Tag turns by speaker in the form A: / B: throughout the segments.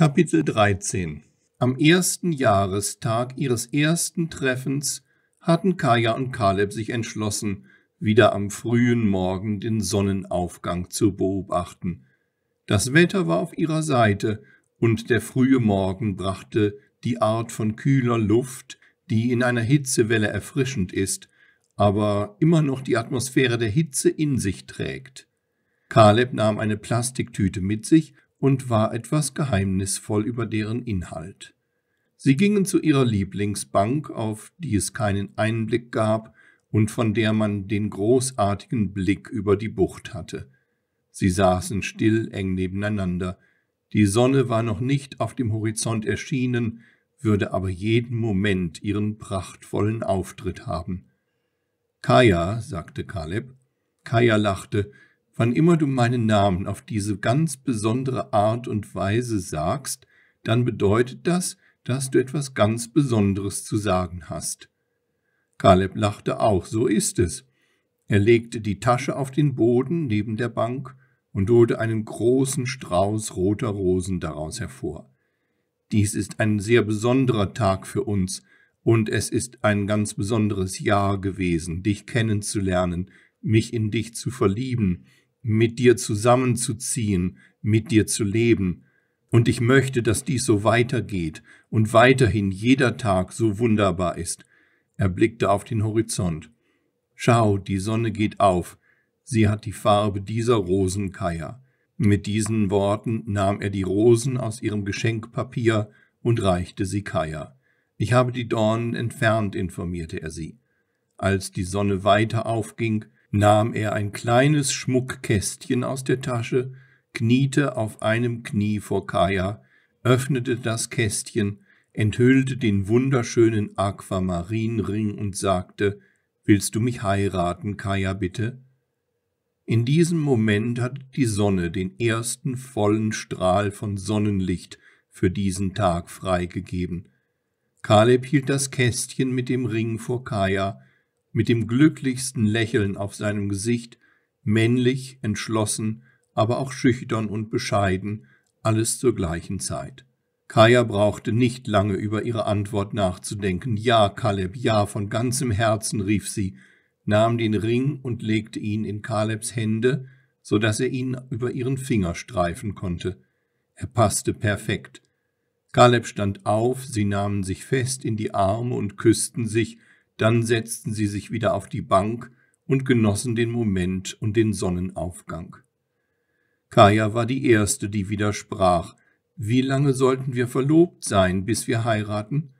A: Kapitel 13 Am ersten Jahrestag ihres ersten Treffens hatten Kaya und Kaleb sich entschlossen, wieder am frühen Morgen den Sonnenaufgang zu beobachten. Das Wetter war auf ihrer Seite, und der frühe Morgen brachte die Art von kühler Luft, die in einer Hitzewelle erfrischend ist, aber immer noch die Atmosphäre der Hitze in sich trägt. Kaleb nahm eine Plastiktüte mit sich und war etwas geheimnisvoll über deren Inhalt. Sie gingen zu ihrer Lieblingsbank, auf die es keinen Einblick gab und von der man den großartigen Blick über die Bucht hatte. Sie saßen still eng nebeneinander. Die Sonne war noch nicht auf dem Horizont erschienen, würde aber jeden Moment ihren prachtvollen Auftritt haben. Kaya, sagte Kaleb. Kaya lachte, Wann immer du meinen Namen auf diese ganz besondere Art und Weise sagst, dann bedeutet das, dass du etwas ganz Besonderes zu sagen hast. Kaleb lachte auch, so ist es. Er legte die Tasche auf den Boden neben der Bank und holte einen großen Strauß roter Rosen daraus hervor. Dies ist ein sehr besonderer Tag für uns, und es ist ein ganz besonderes Jahr gewesen, dich kennenzulernen, mich in dich zu verlieben, mit dir zusammenzuziehen, mit dir zu leben. Und ich möchte, dass dies so weitergeht und weiterhin jeder Tag so wunderbar ist. Er blickte auf den Horizont. Schau, die Sonne geht auf. Sie hat die Farbe dieser Rosenkeier. Mit diesen Worten nahm er die Rosen aus ihrem Geschenkpapier und reichte sie Kaya. Ich habe die Dornen entfernt, informierte er sie. Als die Sonne weiter aufging, nahm er ein kleines Schmuckkästchen aus der Tasche, kniete auf einem Knie vor Kaya, öffnete das Kästchen, enthüllte den wunderschönen Aquamarinring und sagte, Willst du mich heiraten, Kaya, bitte? In diesem Moment hatte die Sonne den ersten vollen Strahl von Sonnenlicht für diesen Tag freigegeben. Kaleb hielt das Kästchen mit dem Ring vor Kaya, mit dem glücklichsten Lächeln auf seinem Gesicht, männlich, entschlossen, aber auch schüchtern und bescheiden, alles zur gleichen Zeit. Kaya brauchte nicht lange über ihre Antwort nachzudenken. Ja, Kaleb, ja, von ganzem Herzen rief sie, nahm den Ring und legte ihn in Kalebs Hände, so daß er ihn über ihren Finger streifen konnte. Er passte perfekt. Kaleb stand auf, sie nahmen sich fest in die Arme und küssten sich, dann setzten sie sich wieder auf die Bank und genossen den Moment und den Sonnenaufgang. Kaya war die Erste, die widersprach. Wie lange sollten wir verlobt sein, bis wir heiraten?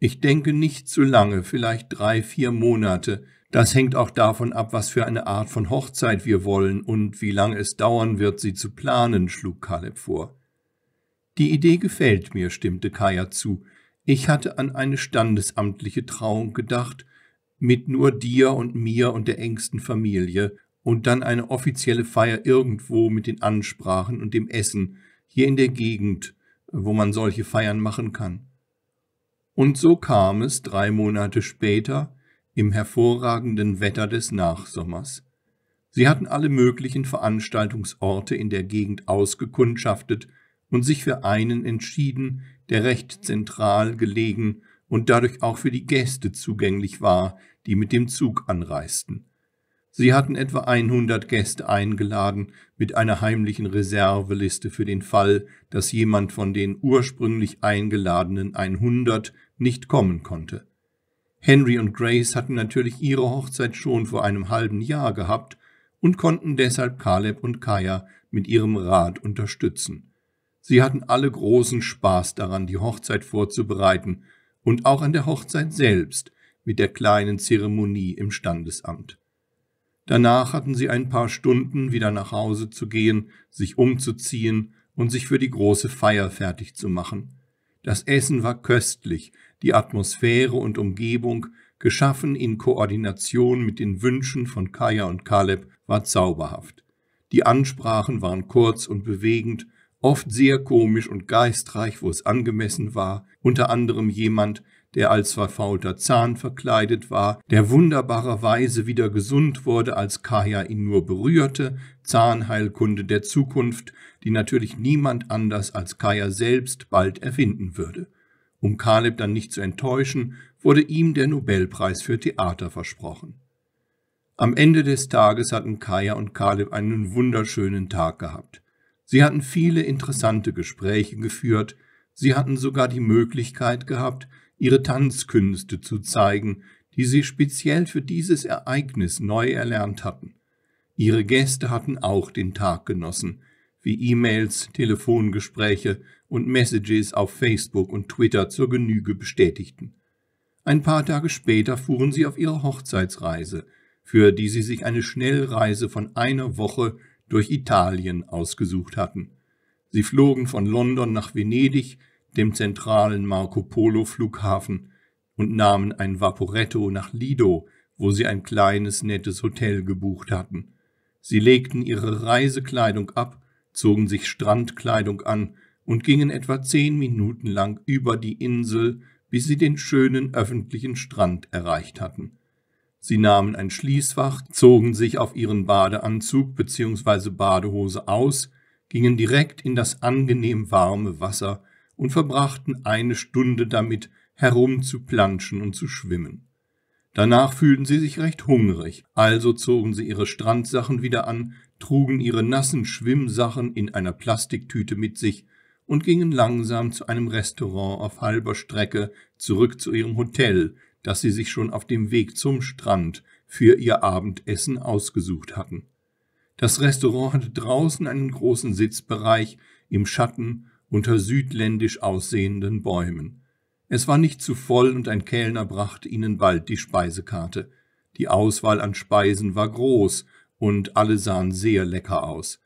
A: Ich denke nicht zu lange, vielleicht drei, vier Monate. Das hängt auch davon ab, was für eine Art von Hochzeit wir wollen und wie lange es dauern wird, sie zu planen, schlug Kaleb vor. Die Idee gefällt mir, stimmte Kaya zu. Ich hatte an eine standesamtliche Trauung gedacht, mit nur dir und mir und der engsten Familie, und dann eine offizielle Feier irgendwo mit den Ansprachen und dem Essen, hier in der Gegend, wo man solche Feiern machen kann. Und so kam es drei Monate später, im hervorragenden Wetter des Nachsommers. Sie hatten alle möglichen Veranstaltungsorte in der Gegend ausgekundschaftet, und sich für einen entschieden, der recht zentral gelegen und dadurch auch für die Gäste zugänglich war, die mit dem Zug anreisten. Sie hatten etwa 100 Gäste eingeladen mit einer heimlichen Reserveliste für den Fall, dass jemand von den ursprünglich eingeladenen 100 nicht kommen konnte. Henry und Grace hatten natürlich ihre Hochzeit schon vor einem halben Jahr gehabt und konnten deshalb Caleb und Kaya mit ihrem Rat unterstützen. Sie hatten alle großen Spaß daran, die Hochzeit vorzubereiten und auch an der Hochzeit selbst mit der kleinen Zeremonie im Standesamt. Danach hatten sie ein paar Stunden, wieder nach Hause zu gehen, sich umzuziehen und sich für die große Feier fertig zu machen. Das Essen war köstlich, die Atmosphäre und Umgebung, geschaffen in Koordination mit den Wünschen von Kaya und Kaleb, war zauberhaft. Die Ansprachen waren kurz und bewegend, oft sehr komisch und geistreich, wo es angemessen war, unter anderem jemand, der als verfaulter Zahn verkleidet war, der wunderbarerweise wieder gesund wurde, als Kaya ihn nur berührte, Zahnheilkunde der Zukunft, die natürlich niemand anders als Kaya selbst bald erfinden würde. Um Kaleb dann nicht zu enttäuschen, wurde ihm der Nobelpreis für Theater versprochen. Am Ende des Tages hatten Kaya und Kaleb einen wunderschönen Tag gehabt. Sie hatten viele interessante Gespräche geführt, sie hatten sogar die Möglichkeit gehabt, ihre Tanzkünste zu zeigen, die sie speziell für dieses Ereignis neu erlernt hatten. Ihre Gäste hatten auch den Tag genossen, wie E-Mails, Telefongespräche und Messages auf Facebook und Twitter zur Genüge bestätigten. Ein paar Tage später fuhren sie auf ihre Hochzeitsreise, für die sie sich eine Schnellreise von einer Woche durch Italien ausgesucht hatten. Sie flogen von London nach Venedig, dem zentralen Marco Polo Flughafen, und nahmen ein Vaporetto nach Lido, wo sie ein kleines nettes Hotel gebucht hatten. Sie legten ihre Reisekleidung ab, zogen sich Strandkleidung an und gingen etwa zehn Minuten lang über die Insel, bis sie den schönen öffentlichen Strand erreicht hatten. Sie nahmen ein Schließfach, zogen sich auf ihren Badeanzug bzw. Badehose aus, gingen direkt in das angenehm warme Wasser und verbrachten eine Stunde damit, herumzuplanschen und zu schwimmen. Danach fühlten sie sich recht hungrig, also zogen sie ihre Strandsachen wieder an, trugen ihre nassen Schwimmsachen in einer Plastiktüte mit sich und gingen langsam zu einem Restaurant auf halber Strecke zurück zu ihrem Hotel, dass sie sich schon auf dem Weg zum Strand für ihr Abendessen ausgesucht hatten. Das Restaurant hatte draußen einen großen Sitzbereich im Schatten unter südländisch aussehenden Bäumen. Es war nicht zu voll und ein Kellner brachte ihnen bald die Speisekarte. Die Auswahl an Speisen war groß und alle sahen sehr lecker aus.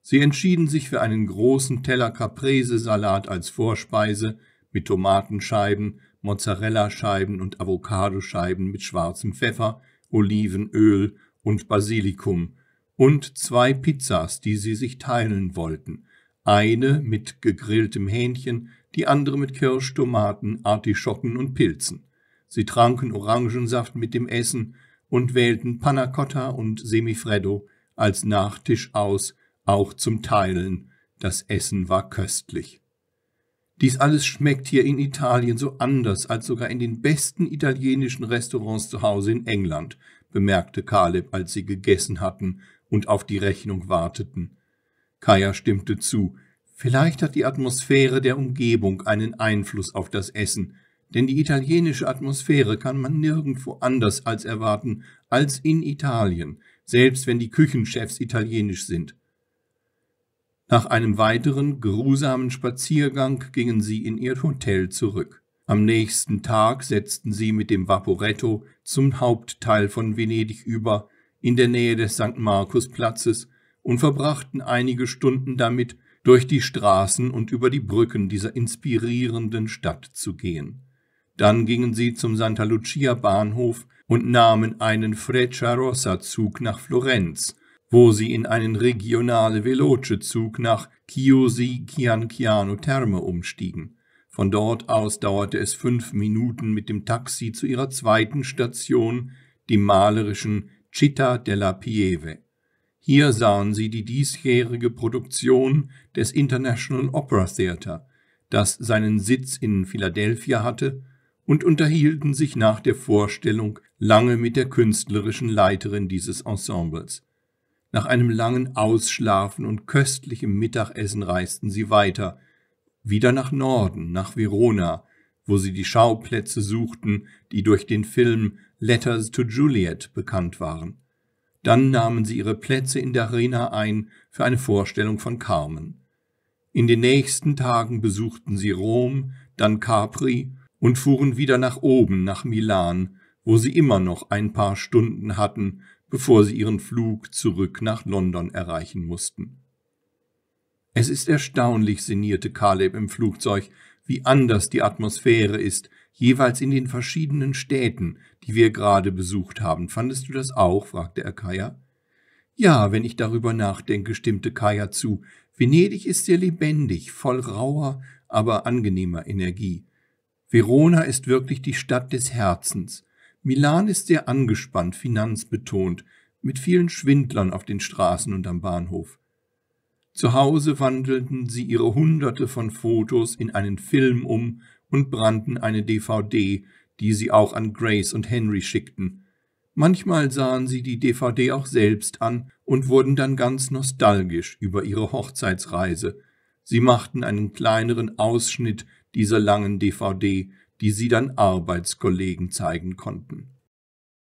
A: Sie entschieden sich für einen großen Teller Caprese-Salat als Vorspeise mit Tomatenscheiben Mozzarella-Scheiben und Avocadoscheiben mit schwarzem Pfeffer, Olivenöl und Basilikum und zwei Pizzas, die sie sich teilen wollten. Eine mit gegrilltem Hähnchen, die andere mit Kirsch, Tomaten, Artischocken und Pilzen. Sie tranken Orangensaft mit dem Essen und wählten Panna Cotta und Semifreddo als Nachtisch aus, auch zum Teilen. Das Essen war köstlich. Dies alles schmeckt hier in Italien so anders als sogar in den besten italienischen Restaurants zu Hause in England, bemerkte Caleb, als sie gegessen hatten und auf die Rechnung warteten. Kaya stimmte zu. Vielleicht hat die Atmosphäre der Umgebung einen Einfluss auf das Essen, denn die italienische Atmosphäre kann man nirgendwo anders als erwarten als in Italien, selbst wenn die Küchenchefs italienisch sind. Nach einem weiteren geruhsamen Spaziergang gingen sie in ihr Hotel zurück. Am nächsten Tag setzten sie mit dem Vaporetto zum Hauptteil von Venedig über, in der Nähe des St. Markusplatzes, und verbrachten einige Stunden damit, durch die Straßen und über die Brücken dieser inspirierenden Stadt zu gehen. Dann gingen sie zum Santa Lucia Bahnhof und nahmen einen Frecciarossa Zug nach Florenz, wo sie in einen regionale Veloce-Zug nach Chiusi Chianciano Terme umstiegen. Von dort aus dauerte es fünf Minuten mit dem Taxi zu ihrer zweiten Station, dem malerischen Città della Pieve. Hier sahen sie die diesjährige Produktion des International Opera Theater, das seinen Sitz in Philadelphia hatte, und unterhielten sich nach der Vorstellung lange mit der künstlerischen Leiterin dieses Ensembles. Nach einem langen Ausschlafen und köstlichem Mittagessen reisten sie weiter, wieder nach Norden, nach Verona, wo sie die Schauplätze suchten, die durch den Film Letters to Juliet bekannt waren. Dann nahmen sie ihre Plätze in der Arena ein für eine Vorstellung von Carmen. In den nächsten Tagen besuchten sie Rom, dann Capri und fuhren wieder nach oben nach Milan, wo sie immer noch ein paar Stunden hatten, bevor sie ihren Flug zurück nach London erreichen mussten. Es ist erstaunlich, sinnierte Caleb im Flugzeug, wie anders die Atmosphäre ist, jeweils in den verschiedenen Städten, die wir gerade besucht haben. Fandest du das auch? fragte er Kaya. Ja, wenn ich darüber nachdenke, stimmte Kaya zu. Venedig ist sehr lebendig, voll rauer, aber angenehmer Energie. Verona ist wirklich die Stadt des Herzens. Milan ist sehr angespannt, finanzbetont, mit vielen Schwindlern auf den Straßen und am Bahnhof. Zu Hause wandelten sie ihre Hunderte von Fotos in einen Film um und brannten eine DVD, die sie auch an Grace und Henry schickten. Manchmal sahen sie die DVD auch selbst an und wurden dann ganz nostalgisch über ihre Hochzeitsreise. Sie machten einen kleineren Ausschnitt dieser langen DVD, die sie dann Arbeitskollegen zeigen konnten.